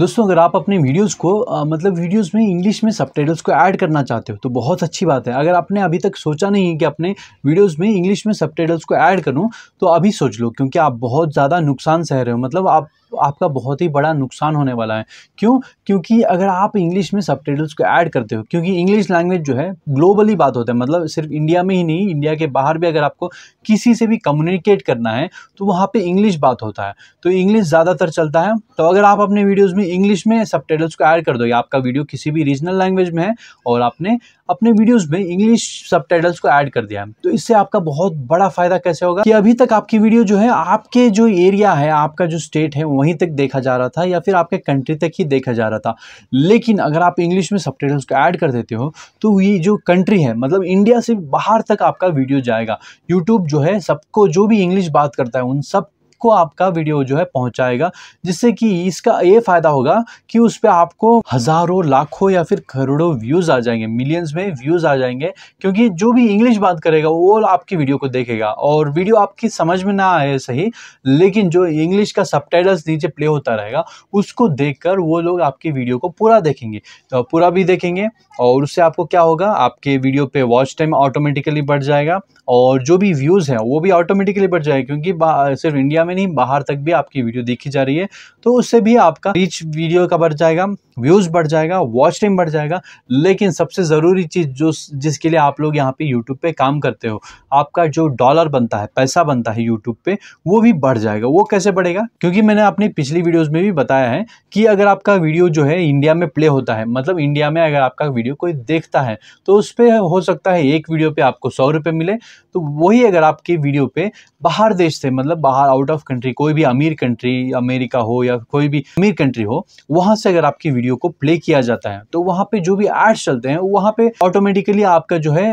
दोस्तों अगर आप अपने वीडियोस को आ, मतलब वीडियोस में इंग्लिश में सब को ऐड करना चाहते हो तो बहुत अच्छी बात है अगर आपने अभी तक सोचा नहीं है कि अपने वीडियोस में इंग्लिश में सब को ऐड करूं तो अभी सोच लो क्योंकि आप बहुत ज़्यादा नुकसान सह रहे हो मतलब आप आपका बहुत ही बड़ा नुकसान होने वाला है क्यों क्योंकि अगर आप इंग्लिश में सब को ऐड करते हो क्योंकि इंग्लिश लैंग्वेज जो है ग्लोबली बात होता है मतलब सिर्फ इंडिया में ही नहीं इंडिया के बाहर भी अगर आपको किसी से भी कम्युनिकेट करना है तो वहाँ पर इंग्लिश बात होता है तो इंग्लिश ज़्यादातर चलता है तो अगर आप अपने वीडियोज़ में इंग्लिश में सब को ऐड कर दो या आपका वीडियो किसी भी रीजनल लैंग्वेज में है और आपने अपने वीडियोस में इंग्लिश सब को ऐड कर दिया है तो इससे आपका बहुत बड़ा फ़ायदा कैसे होगा कि अभी तक आपकी वीडियो जो है आपके जो एरिया है आपका जो स्टेट है वही वहीं तक देखा जा रहा था या फिर आपके कंट्री तक ही देखा जा रहा था लेकिन अगर आप इंग्लिश में सब को ऐड कर देते हो तो ये जो कंट्री है मतलब इंडिया से बाहर तक आपका वीडियो जाएगा यूट्यूब जो है सबको जो भी इंग्लिश बात करता है उन सब को आपका वीडियो जो है पहुंचाएगा जिससे कि इसका ये फ़ायदा होगा कि उस पर आपको हज़ारों लाखों या फिर करोड़ों व्यूज़ आ जाएंगे मिलियंस में व्यूज़ आ जाएंगे क्योंकि जो भी इंग्लिश बात करेगा वो आपकी वीडियो को देखेगा और वीडियो आपकी समझ में ना आए सही लेकिन जो इंग्लिश का सब नीचे प्ले होता रहेगा उसको देख वो लोग आपकी वीडियो को पूरा देखेंगे तो पूरा भी देखेंगे और उससे आपको क्या होगा आपके वीडियो पे वॉच टाइम ऑटोमेटिकली बढ़ जाएगा और जो भी व्यूज़ हैं वो भी ऑटोमेटिकली बढ़ जाएगा क्योंकि सिर्फ इंडिया में नहीं बाहर तक भी आपकी वीडियो देखी जा रही है तो उससे भी आपका रीच वीडियो का बढ़ जाएगा व्यूज़ बढ़ जाएगा वॉच टाइम बढ़ जाएगा लेकिन सबसे ज़रूरी चीज़ जो जिसके लिए आप लोग यहाँ पे यूट्यूब पे काम करते हो आपका जो डॉलर बनता है पैसा बनता है यूट्यूब पे वो भी बढ़ जाएगा वो कैसे बढ़ेगा क्योंकि मैंने अपनी पिछली वीडियोज़ में भी बताया है कि अगर आपका वीडियो जो है इंडिया में प्ले होता है मतलब इंडिया में अगर आपका वीडियो कोई देखता है तो उस पर हो सकता है एक वीडियो पर आपको सौ मिले तो वही अगर आपकी वीडियो पर बाहर देश से मतलब बाहर आउट ऑफ ऑफ कंट्री कोई भी अमीर कंट्री अमेरिका हो या कोई भी अमीर कंट्री हो वहां से अगर आपकी वीडियो को प्ले किया जाता है तो वहां पे जो भी एड्स चलते हैं वहां पे ऑटोमेटिकली आपका जो है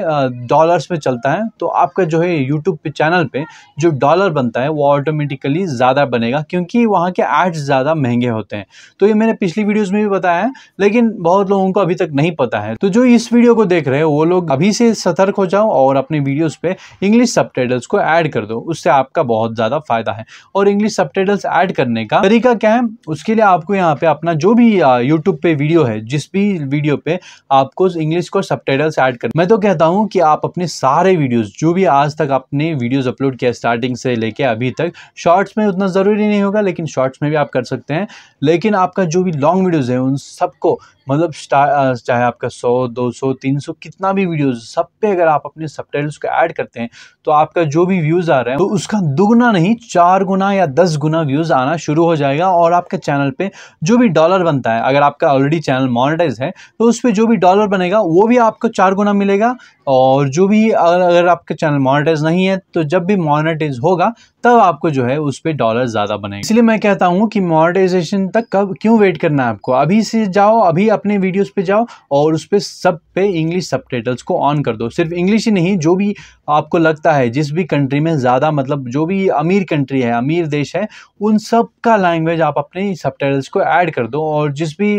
डॉलर्स में चलता है तो आपका जो है यूट्यूब पे चैनल पे जो डॉलर बनता है वो ऑटोमेटिकली ज़्यादा बनेगा क्योंकि वहाँ के एड्स ज़्यादा महंगे होते हैं तो ये मैंने पिछली वीडियोज़ में भी बताया है लेकिन बहुत लोगों को अभी तक नहीं पता है तो जो इस वीडियो को देख रहे हैं वो लोग अभी से सतर्क हो जाओ और अपने वीडियोज़ पे इंग्लिश सब को ऐड कर दो उससे आपका बहुत ज़्यादा फ़ायदा है और इंग्लिश सब ऐड करने का तरीका क्या है उसके लिए आपको यहाँ पे अपना जो भी यूट्यूब पे वीडियो है जिस भी वीडियो पे आपको इंग्लिश को सब ऐड कर मैं तो कहता हूँ कि आप अपने सारे वीडियोज़ जो भी आज तक आपने वीडियोज़ अपलोड किया स्टार्टिंग से लेके अभी तक शॉर्ट्स में उतना ज़रूरी नहीं होगा लेकिन शॉर्ट्स में भी आप कर सकते हैं लेकिन आपका जो भी लॉन्ग वीडियोज़ है उन सबको मतलब चाहे आपका सौ दो सौ तीन सौ कितना भी वीडियोस सब पे अगर आप अपने सब को ऐड करते हैं तो आपका जो भी व्यूज़ आ रहा है तो उसका दुगना नहीं चार गुना या दस गुना व्यूज़ आना शुरू हो जाएगा और आपके चैनल पे जो भी डॉलर बनता है अगर आपका ऑलरेडी चैनल मोनिटाइज है तो उस पर जो भी डॉलर बनेगा वो भी आपको चार गुना मिलेगा और जो भी अगर अगर आपका चैनल मोनिटाइज नहीं है तो जब भी मोनिटाइज होगा तब आपको जो है उस पर डॉलर ज़्यादा बनेगा इसलिए मैं कहता हूँ कि मोनिटाइजेशन तक कब क्यों वेट करना है आपको अभी से जाओ अभी अपने वीडियोस पे जाओ और उस पर सब पे इंग्लिश सब को ऑन कर दो सिर्फ इंग्लिश ही नहीं जो भी आपको लगता है जिस भी कंट्री में ज़्यादा मतलब जो भी अमीर कंट्री है अमीर देश है उन सब का लैंग्वेज आप अपने सब को ऐड कर दो और जिस भी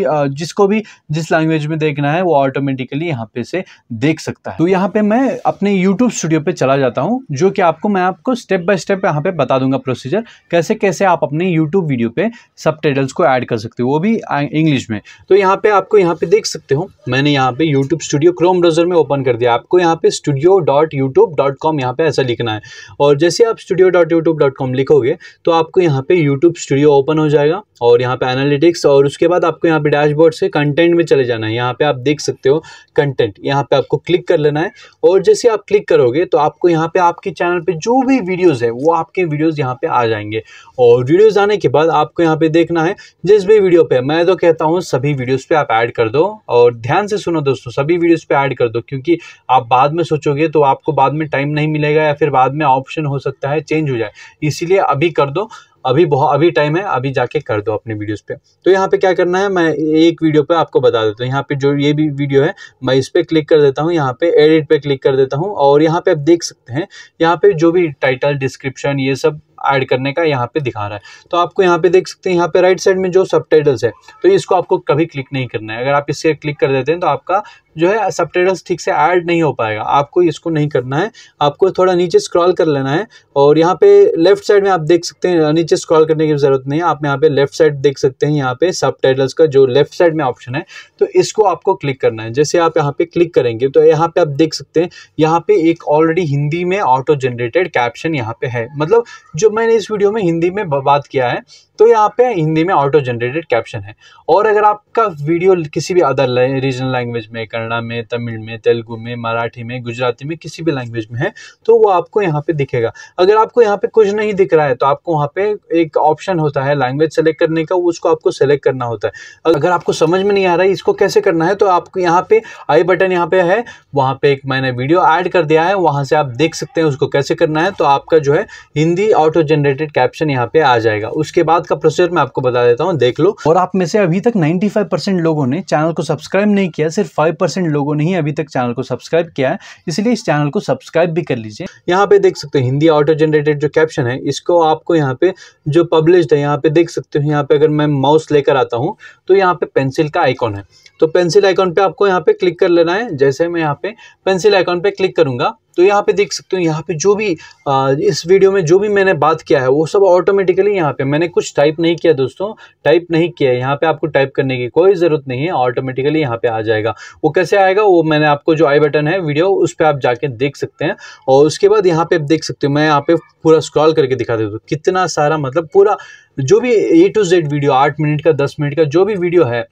जिसको भी जिस लैंग्वेज में देखना है वो ऑटोमेटिकली यहाँ पे से देख सकता है तो यहाँ पे मैं अपने यूट्यूब स्टूडियो पे चला जाता हूँ जो कि आपको मैं आपको स्टेप बाय स्टेप यहाँ पे बता दूंगा प्रोसीजर कैसे कैसे आप अपने यूट्यूब वीडियो पे सब को ऐड कर सकते हो वो भी इंग्लिश में तो यहाँ पे आप आपको यहाँ पे देख सकते हो मैंने यहाँ पे YouTube स्टूडियो क्रोम ब्राउज़र में ओपन कर दिया आपको यहाँ पे studio dot YouTube dot com यहाँ पे ऐसा लिखना है और जैसे आप studio dot YouTube dot com लिखोगे तो आपको यहाँ पे यूट्यूब स्टूडियो ओपन हो जाएगा और यहाँ पे एनालिटिक्स और उसके बाद आपको यहाँ पे डैशबोर्ड से कंटेंट में चले जाना है यहाँ पे आप देख सकते हो कंटेंट यहाँ पे आपको क्लिक कर लेना है और जैसे आप क्लिक करोगे तो आपको यहाँ पे आपके चैनल पे जो भी वीडियोस है वो आपके वीडियोस यहाँ पे आ जाएंगे और वीडियोस आने के बाद आपको यहाँ पे देखना है जिस भी वीडियो पे मैं तो कहता हूँ सभी वीडियोज़ पे आप ऐड कर दो और ध्यान से सुनो दोस्तों सभी वीडियोस पे ऐड कर दो क्योंकि आप बाद में सोचोगे तो आपको बाद में टाइम नहीं मिलेगा या फिर बाद में ऑप्शन हो सकता है चेंज हो जाए इसीलिए अभी कर दो अभी बहुत अभी टाइम है अभी जाके कर दो अपने वीडियोस पे तो यहाँ पे क्या करना है मैं एक वीडियो पे आपको बता देता हूँ यहाँ पे जो ये भी वीडियो है मैं इस पर क्लिक कर देता हूँ यहाँ पे एडिट पे क्लिक कर देता हूँ और यहाँ पे आप देख सकते हैं यहाँ पे जो भी टाइटल डिस्क्रिप्शन ये सब ऐड करने का यहाँ पे दिखा रहा है तो आपको यहाँ पे देख सकते हैं यहाँ पे राइट साइड में जो सब है तो इसको आपको कभी क्लिक नहीं करना है अगर आप इसे क्लिक कर देते हैं तो आपका जो है सब ठीक से ऐड नहीं हो पाएगा आपको इसको नहीं करना है आपको थोड़ा नीचे स्क्रॉल कर लेना है और यहाँ पे लेफ्ट साइड में आप देख सकते हैं नीचे स्क्रॉल करने की ज़रूरत नहीं है आप यहाँ पे लेफ्ट साइड देख सकते हैं यहाँ पे सब का जो लेफ्ट साइड में ऑप्शन है तो इसको आपको क्लिक करना है जैसे आप यहाँ पे क्लिक करेंगे तो यहाँ पे आप देख सकते हैं यहाँ पे एक ऑलरेडी हिंदी में ऑटो जनरेटेड कैप्शन यहाँ पे है मतलब जो मैंने इस वीडियो में हिंदी में बात किया है तो यहाँ पे हिंदी में ऑटो जनरेटेड कैप्शन है और अगर आपका वीडियो किसी भी अदर रीजनल लैंग्वेज में करना कन्नड़ा में तमिल में तेलुगु में मराठी में गुजराती में किसी भी लैंग्वेज में है तो वो आपको यहाँ पे दिखेगा अगर आपको यहाँ पे कुछ नहीं दिख रहा है तो आपको वहाँ पे एक ऑप्शन होता है लैंग्वेज सेलेक्ट करने का उसको आपको सेलेक्ट करना होता है अगर आपको समझ में नहीं आ रहा है इसको कैसे करना है तो आपको यहाँ पे आई बटन यहाँ पे है वहाँ पे एक मैंने वीडियो ऐड कर दिया है वहाँ से आप देख सकते हैं उसको कैसे करना है तो आपका जो है हिंदी ऑटो जनरेटेड कैप्शन यहाँ पे आ जाएगा उसके बाद का प्रोसीजर मैं आपको बता देता हूँ देख लो और आप में से अभी तक 95 परसेंट लोगों ने चैनल को सब्सक्राइब नहीं किया सिर्फ 5 परसेंट लोगों ने ही अभी तक चैनल को सब्सक्राइब किया है इसलिए इस चैनल को सब्सक्राइब भी कर लीजिए यहाँ पे देख सकते हो हिंदी ऑटो जनरेटेड जो कैप्शन है इसको आपको यहाँ पे जो पब्लिश है यहाँ पे देख सकते हो यहाँ पे अगर मैं माउस लेकर आता हूँ तो यहाँ पे पेंसिल का आइकॉन है तो पेंसिल आइकॉन पे आपको यहाँ पे क्लिक कर लेना है जैसे मैं यहाँ पे पेंसिल आइकॉन पे क्लिक करूंगा तो यहाँ पे देख सकते हो यहाँ पे जो भी आ, इस वीडियो में जो भी मैंने बात किया है वो सब ऑटोमेटिकली यहाँ पे मैंने कुछ टाइप नहीं किया दोस्तों टाइप नहीं किया है यहाँ पे आपको टाइप करने की कोई ज़रूरत नहीं है ऑटोमेटिकली यहाँ पे आ जाएगा वो कैसे आएगा वो मैंने आपको जो आई बटन है वीडियो उस पर आप जाके देख सकते हैं और उसके बाद यहाँ पे आप देख सकते हो मैं यहाँ पे पूरा स्क्रॉल करके दिखा देता हूँ कितना सारा मतलब पूरा जो भी ए टू जेड वीडियो आठ मिनट का दस मिनट का जो भी वीडियो है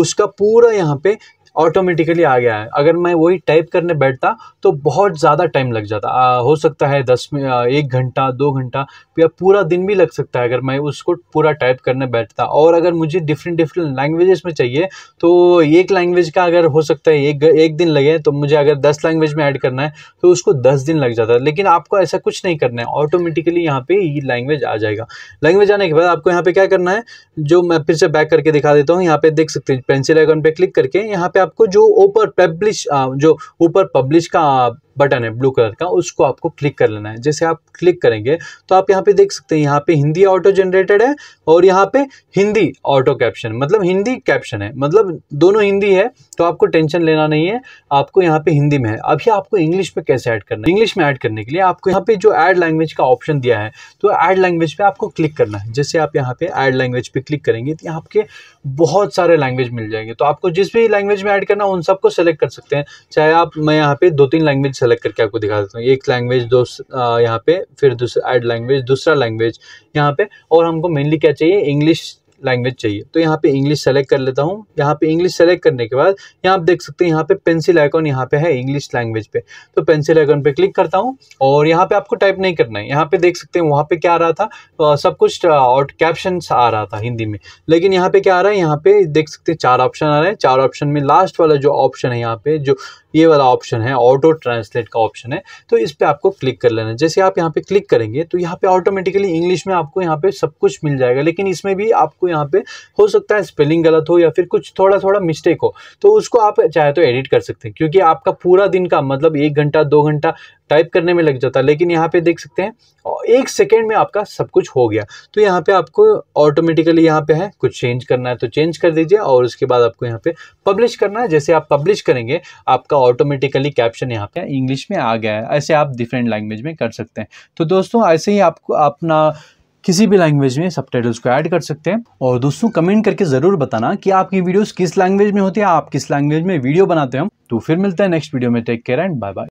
उसका पूरा यहाँ पे ऑटोमेटिकली आ गया है अगर मैं वही टाइप करने बैठता तो बहुत ज़्यादा टाइम लग जाता आ, हो सकता है दस में एक घंटा दो घंटा या पूरा दिन भी लग सकता है अगर मैं उसको पूरा टाइप करने बैठता और अगर मुझे डिफरेंट डिफरेंट लैंग्वेजेस में चाहिए तो एक लैंग्वेज का अगर हो सकता है एक एक दिन लगे तो मुझे अगर दस लैंग्वेज में ऐड करना है तो उसको दस दिन लग जाता है लेकिन आपको ऐसा कुछ नहीं करना है ऑटोमेटिकली यहाँ पर ये लैंग्वेज आ जाएगा लैंग्वेज आने के बाद आपको यहाँ पर क्या करना है जो मैं फिर से बैक करके दिखा देता हूँ यहाँ पे देख सकते हैं पेंसिल आइकन पर क्लिक करके यहाँ पर आपको जो ऊपर पब्लिश जो ऊपर पब्लिश का बटन है ब्लू कलर का उसको आपको क्लिक कर लेना है जैसे आप क्लिक करेंगे तो आप यहाँ पे देख सकते हैं यहाँ पे हिंदी ऑटो जनरेटेड है और यहाँ पे हिंदी ऑटो कैप्शन मतलब हिंदी कैप्शन है मतलब दोनों हिंदी है तो आपको टेंशन लेना नहीं है आपको यहाँ पे हिंदी में है अभी आपको इंग्लिश में कैसे ऐड करना है इंग्लिश में ऐड करने के लिए आपको यहाँ पे जो एड लैंग्वेज का ऑप्शन दिया है तो एड लैंग्वेज पे आपको क्लिक करना है जैसे आप यहाँ पे एड लैंग्वेज पे क्लिक करेंगे तो आपके बहुत सारे लैंग्वेज मिल जाएंगे तो आपको जिस भी लैंग्वेज में ऐड करना उन सबको सेलेक्ट कर सकते हैं चाहे आप मैं यहाँ पे दो तीन लैंग्वेज सेलेक्ट करके आपको दिखा देता हूँ एक लैंग्वेज दो यहाँ पे फिर दूसरा एड लैंग्वेज दूसरा लैंग्वेज यहाँ पे और हमको मेनली क्या चाहिए इंग्लिश लैंग्वेज चाहिए तो यहाँ पे इंग्लिश सेलेक्ट कर लेता हूँ यहाँ पे इंग्लिश सेलेक्ट करने के बाद यहाँ आप देख सकते हैं यहाँ पे पेंसिल आइकॉन यहाँ पे है इंग्लिश लैंग्वेज पे तो पेंसिल आइकॉन पे क्लिक करता हूँ और यहाँ पे आपको टाइप नहीं करना है यहाँ पे देख सकते हैं वहाँ पे क्या आ रहा था सब कुछ और कैप्शन आ रहा था हिंदी में लेकिन यहाँ पे क्या आ रहा है यहाँ पे देख सकते हैं चार ऑप्शन आ रहे हैं चार ऑप्शन में लास्ट वाला जो ऑप्शन है यहाँ पे जो ये वाला ऑप्शन है ऑटो ट्रांसलेट का ऑप्शन है तो इस पर आपको क्लिक कर लेना जैसे आप यहाँ पे क्लिक करेंगे तो यहाँ पे ऑटोमेटिकली इंग्लिश में आपको यहाँ पे सब कुछ मिल जाएगा लेकिन इसमें भी आपको यहाँ पे हो सकता है स्पेलिंग गलत हो या फिर कुछ थोड़ा थोड़ा मिस्टेक हो तो उसको आप चाहे तो एडिट कर सकते हैं क्योंकि आपका पूरा दिन का मतलब एक घंटा दो घंटा टाइप करने में लग जाता है लेकिन यहाँ पे देख सकते हैं एक सेकेंड में आपका सब कुछ हो गया तो यहाँ पे आपको ऑटोमेटिकली यहाँ पे है कुछ चेंज करना है तो चेंज कर दीजिए और उसके बाद आपको यहाँ पे पब्लिश करना है जैसे आप पब्लिश करेंगे आपका ऑटोमेटिकली कैप्शन यहाँ पे इंग्लिश में आ गया है ऐसे आप डिफरेंट लैंग्वेज में कर सकते हैं तो दोस्तों ऐसे ही आपको अपना किसी भी लैंग्वेज में सब को ऐड कर सकते हैं और दोस्तों कमेंट करके ज़रूर बताना कि आपकी वीडियोस किस लैंग्वेज में होती है आप किस लैंग्वेज में वीडियो बनाते हो तो फिर मिलते हैं नेक्स्ट वीडियो में take care and bye bye